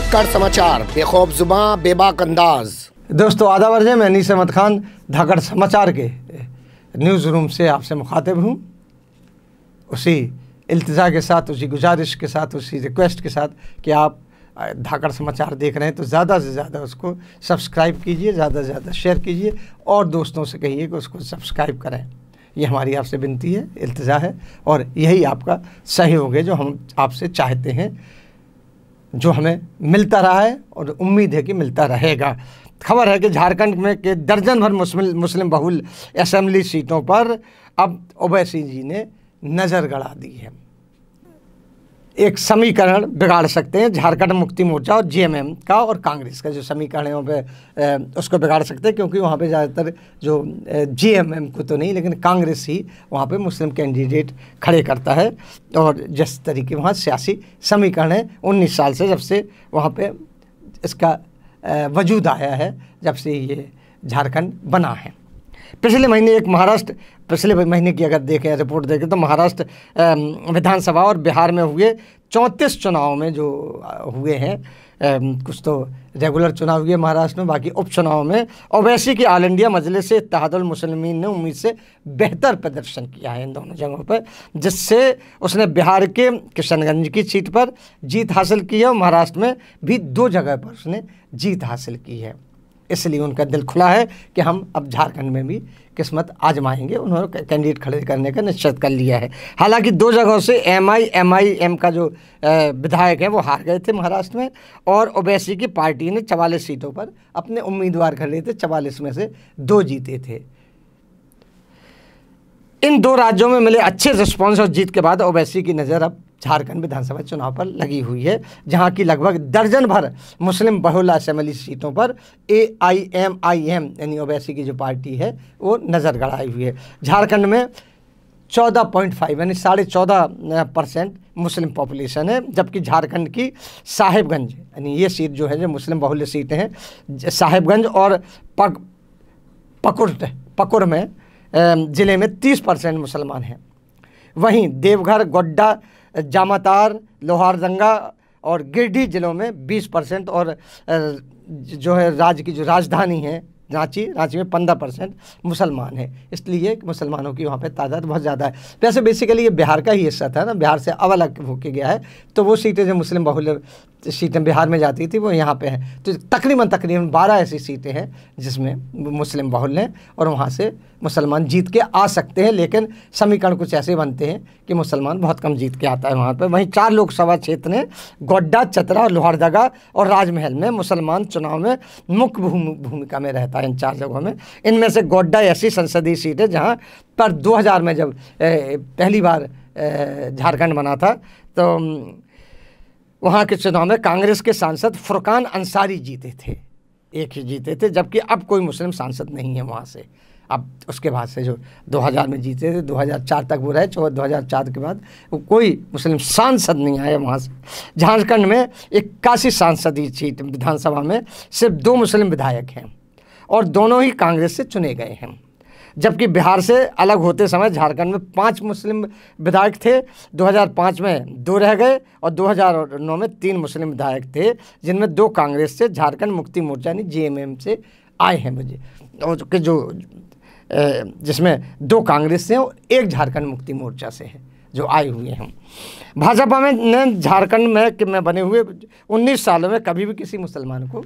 धाकड़ समाचार बेखौफ जुबा बेबाक अंदाज दोस्तों आधा वर्जे मैं नीस अहमद खान धाकड़ समाचार के न्यूज़ रूम से आपसे मुखातिब हूँ उसी अल्तजा के साथ उसी गुजारिश के साथ उसी रिक्वेस्ट के साथ कि आप धाकड़ समाचार देख रहे हैं तो ज़्यादा से ज़्यादा उसको सब्सक्राइब कीजिए ज़्यादा से ज़्यादा शेयर कीजिए और दोस्तों से कहिए कि उसको सब्सक्राइब करें ये हमारी आपसे विनती है इल्तजा है और यही आपका सहयोग है जो हम आपसे चाहते हैं जो हमें मिलता रहा है और उम्मीद है कि मिलता रहेगा खबर है कि झारखंड में के दर्जन भर मुस्लिम मुस्लिम बहुल असम्बली सीटों पर अब ओबैसी जी ने नज़र गड़ा दी है एक समीकरण बिगाड़ सकते हैं झारखंड मुक्ति मोर्चा और जीएमएम का और कांग्रेस का जो समीकरण है वहाँ पर उसको बिगाड़ सकते हैं क्योंकि वहाँ पे ज़्यादातर जो जीएमएम को तो नहीं लेकिन कांग्रेस ही वहाँ पे मुस्लिम कैंडिडेट खड़े करता है और जिस तरीके वहाँ सियासी समीकरण है उन्नीस साल से जब से वहाँ पर इसका वजूद आया है जब से ये झारखंड बना है पिछले महीने एक महाराष्ट्र पिछले महीने की अगर देखें रिपोर्ट देखें तो महाराष्ट्र विधानसभा और बिहार में हुए चौंतीस चुनाव में जो हुए हैं कुछ तो रेगुलर चुनाव हुए महाराष्ट्र में बाकी उपचुनाव में और वैसे कि ऑल इंडिया मजलिस से मुसलमिन ने उम्मीद से बेहतर प्रदर्शन किया है इन दोनों जगहों पर जिससे उसने बिहार के किशनगंज की सीट पर जीत हासिल की है और महाराष्ट्र में भी दो जगह पर उसने जीत हासिल की है इसलिए उनका दिल खुला है कि हम अब झारखंड में भी किस्मत आजमाएंगे उन्होंने कैंडिडेट खड़े करने का निश्चित कर लिया है हालांकि दो जगहों से M I M I M का जो विधायक है वो हार गए थे महाराष्ट्र में और ओबैसी की पार्टी ने चवालीस सीटों पर अपने उम्मीदवार खड़े थे चवालीस में से दो जीते थे इन दो राज्यों में मिले अच्छे रिस्पॉन्स और जीत के बाद ओबैसी की नज़र अब झारखंड विधानसभा चुनाव पर लगी हुई है जहां की लगभग दर्जन भर मुस्लिम बहुल असम्बली सीटों पर ए आई एम आई एम यानी ओवैसी की जो पार्टी है वो नज़र गड़ाई हुई है झारखंड में चौदह पॉइंट फाइव यानी साढ़े चौदह परसेंट मुस्लिम पॉपुलेशन है जबकि झारखंड की साहिबगंज यानी ये सीट जो है जो मुस्लिम बहुल्य सीटें हैं साहिबगंज और पक पकुर पकुर में ज़िले में तीस परसेंट मुसलमान हैं वहीं देवघर गोड्डा जामातार लोहारदंगा और गिरडी ज़िलों में 20 परसेंट और जो है राज्य की जो राजधानी है रांची रांची में पंद्रह परसेंट मुसलमान है इसलिए मुसलमानों की वहाँ पे तादाद बहुत ज़्यादा है वैसे तो बेसिकली ये बिहार का ही हिस्सा था ना बिहार से अलग होके गया है तो वो सीटें जो मुस्लिम बहुल सीटें बिहार में जाती थी वो यहाँ पे हैं तो तकरीबन तकरीबन बारह ऐसी सीटें हैं जिसमें मुस्लिम बहुल हैं और वहाँ से मुसलमान जीत के आ सकते हैं लेकिन समीकरण कुछ ऐसे बनते हैं कि मुसलमान बहुत कम जीत के आता है वहाँ पर वहीं चार लोकसभा क्षेत्र हैं गोड्डा चतरा लोहारदगा और राजमहल में मुसलमान चुनाव में मुख्य भूमिका में रहता है इन चार जगहों में इनमें से गोड्डा ऐसी संसदीय सीट है जहाँ पर दो में जब पहली बार झारखंड बना था तो वहाँ के चुनाव में कांग्रेस के सांसद फुरकान अंसारी जीते थे एक ही जीते थे जबकि अब कोई मुस्लिम सांसद नहीं है वहाँ से अब उसके बाद से जो 2000 में जीते थे 2004 तक वो रहे चौदह दो हज़ार के बाद वो कोई मुस्लिम सांसद नहीं आए वहाँ से झारखंड में इक्यासी ही सीट विधानसभा में सिर्फ दो मुस्लिम विधायक हैं और दोनों ही कांग्रेस से चुने गए हैं जबकि बिहार से अलग होते समय झारखंड में पाँच मुस्लिम विधायक थे 2005 में दो रह गए और 2009 में तीन मुस्लिम विधायक थे जिनमें दो कांग्रेस से झारखंड मुक्ति मोर्चा यानी जे से आए हैं मुझे और के जो जिसमें दो कांग्रेस से और एक झारखंड मुक्ति मोर्चा से हैं जो आए हुए हैं भाजपा में ने झारखंड में, में बने हुए 19 सालों में कभी भी किसी मुसलमान को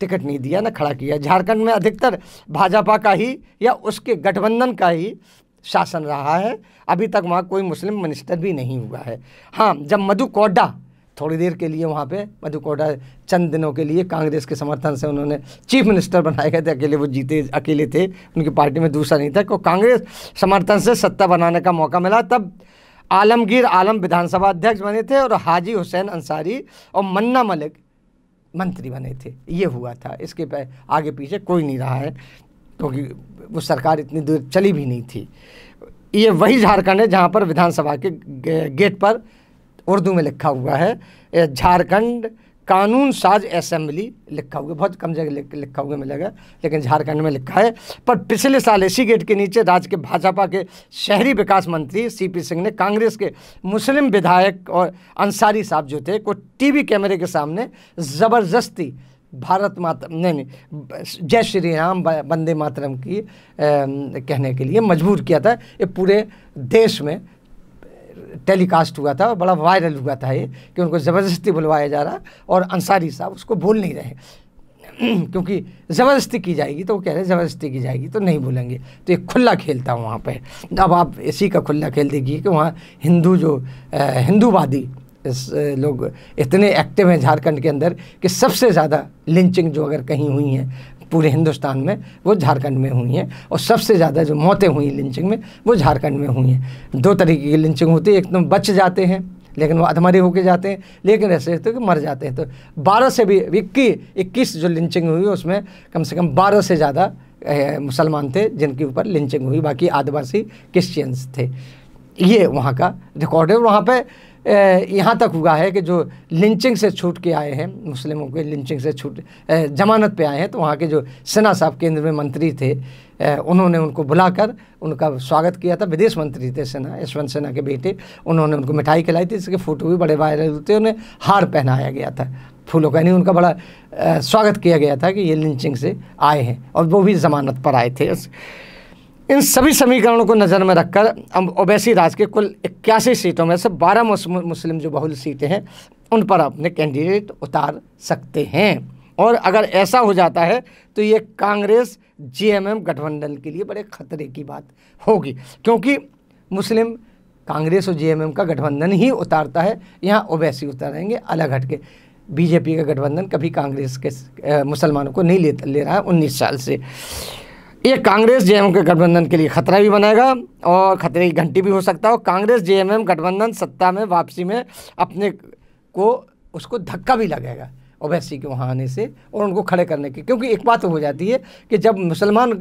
टिकट नहीं दिया ना खड़ा किया झारखंड में अधिकतर भाजपा का ही या उसके गठबंधन का ही शासन रहा है अभी तक वहाँ कोई मुस्लिम मिनिस्टर भी नहीं हुआ है हाँ जब मधु कोड्डा थोड़ी देर के लिए वहाँ पे मधु कोडा चंद दिनों के लिए कांग्रेस के समर्थन से उन्होंने चीफ मिनिस्टर बनाए गए थे अकेले वो जीते अकेले थे उनकी पार्टी में दूसरा नहीं था को तो कांग्रेस समर्थन से सत्ता बनाने का मौका मिला तब आलमगीर आलम विधानसभा अध्यक्ष बने थे और हाजी हुसैन अंसारी और मन्ना मलिक मंत्री बने थे ये हुआ था इसके आगे पीछे कोई नहीं रहा है क्योंकि तो वो सरकार इतनी दूर चली भी नहीं थी ये वही झारखंड है जहाँ पर विधानसभा के गेट पर उर्दू में लिखा हुआ है झारखंड कानून साज असेंबली लिखा हुआ बहुत कम जगह लिखा हुआ मिलेगा लेकिन झारखंड में लिखा है पर पिछले साल इसी गेट के नीचे राज्य के भाजपा के शहरी विकास मंत्री सीपी सिंह ने कांग्रेस के मुस्लिम विधायक और अंसारी साहब जो थे को टीवी कैमरे के सामने ज़बरदस्ती भारत माता नहीं नहीं जय श्री राम वंदे मातरम की ए, कहने के लिए मजबूर किया था ये पूरे देश में टेलीकास्ट हुआ था और बड़ा वायरल हुआ था ये कि उनको ज़बरदस्ती बुलवाया जा रहा और अंसारी साहब उसको बोल नहीं रहे क्योंकि ज़बरदस्ती की जाएगी तो वो कह रहे हैं ज़बरदस्ती की जाएगी तो नहीं बोलेंगे तो एक खुला खेल था वहाँ पर अब आप इसी का खुला खेल देखिए कि वहाँ हिंदू जो हिंदूवादी लोग इतने एक्टिव हैं झारखंड के अंदर कि सबसे ज़्यादा लिंचिंग जो अगर कहीं हुई हैं पूरे हिंदुस्तान में वो झारखंड में हुई हैं और सबसे ज़्यादा जो मौतें हुई लिंचिंग में वो झारखंड में हुई हैं दो तरीके की लिंचिंग होती है एक तो बच जाते हैं लेकिन वो अधमरे होके जाते हैं लेकिन ऐसे तो कि मर जाते हैं तो बारह से भी इक्की इक्कीस जो लिंचिंग हुई उसमें कम से कम बारह से ज़्यादा मुसलमान थे जिनके ऊपर लिंचिंग हुई बाकी आदिवासी क्रिश्चियंस थे ये वहाँ का रिकॉर्ड है वहाँ पर यहाँ तक हुआ है कि जो लिंचिंग से छूट के आए हैं मुस्लिमों के लिंचिंग से छूट जमानत पे आए हैं तो वहाँ के जो सेना साहब केंद्र में मंत्री थे उन्होंने उनको बुलाकर उनका स्वागत किया था विदेश मंत्री थे सेना यशवंत सिन्हा के बेटे उन्होंने उनको मिठाई खिलाई थी इसके फ़ोटो भी बड़े वायरल हुए थे उन्हें हार पहनाया गया था फूलों का यानी उनका बड़ा स्वागत किया गया था कि ये लिंचिंग से आए हैं और वो भी जमानत पर आए थे इन सभी समीकरणों को नज़र में रखकर अब ओबैसी राज के कुल इक्यासी सीटों में से बारह मुस्लिम जो बहुल सीटें हैं उन पर अपने कैंडिडेट उतार सकते हैं और अगर ऐसा हो जाता है तो ये कांग्रेस जीएमएम गठबंधन के लिए बड़े खतरे की बात होगी क्योंकि मुस्लिम कांग्रेस और जीएमएम का गठबंधन ही उतारता है यहाँ ओबैसी उतारेंगे अलग हटके बीजेपी का गठबंधन कभी कांग्रेस के मुसलमानों को नहीं ले ले रहा है उन्नीस साल से ये कांग्रेस जेएमएम के गठबंधन के लिए खतरा भी बनाएगा और खतरे की घंटी भी हो सकता है और कांग्रेस जेएमएम गठबंधन सत्ता में वापसी में अपने को उसको धक्का भी लगेगा ओवैसी के वहाँ आने से और उनको खड़े करने के क्योंकि एक बात तो हो जाती है कि जब मुसलमान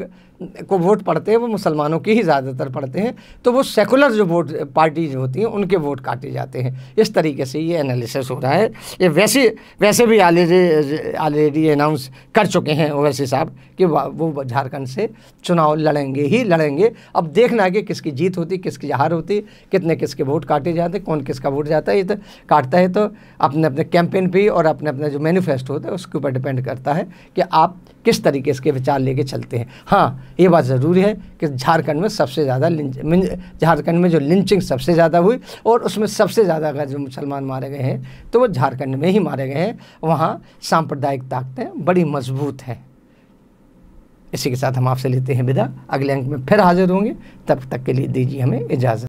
को वोट पड़ते हैं वो मुसलमानों की ही ज़्यादातर पड़ते हैं तो वो सेकुलर जो वोट पार्टीज होती हैं उनके वोट काटे जाते हैं इस तरीके से ये एनालिसिस हो रहा है ये वैसे वैसे भी ऑलरेडी ऑलरेडी अनाउंस कर चुके हैं ओवैसी साहब कि वो झारखंड से चुनाव लड़ेंगे ही लड़ेंगे अब देखना कि किसकी जीत होती किसकी हार होती कितने किसके वोट काटे जाते कौन किसका वोट जाता है ये तो काटता है तो अपने अपने कैंपेन पर और अपने अपने जो मैनिफेस्टो होता है उसके ऊपर डिपेंड करता है कि आप किस तरीके इसके विचार लेके चलते हैं हाँ ये बात ज़रूरी है कि झारखंड में सबसे ज़्यादा झारखंड में जो लिंचिंग सबसे ज़्यादा हुई और उसमें सबसे ज़्यादा अगर जो मुसलमान मारे गए हैं तो वो झारखंड में ही मारे गए हैं वहाँ सांप्रदायिक ताकतें बड़ी मजबूत हैं इसी के साथ हम आपसे लेते हैं विदा अगले अंक में फिर हाजिर होंगे तब तक के लिए दीजिए हमें इजाज़त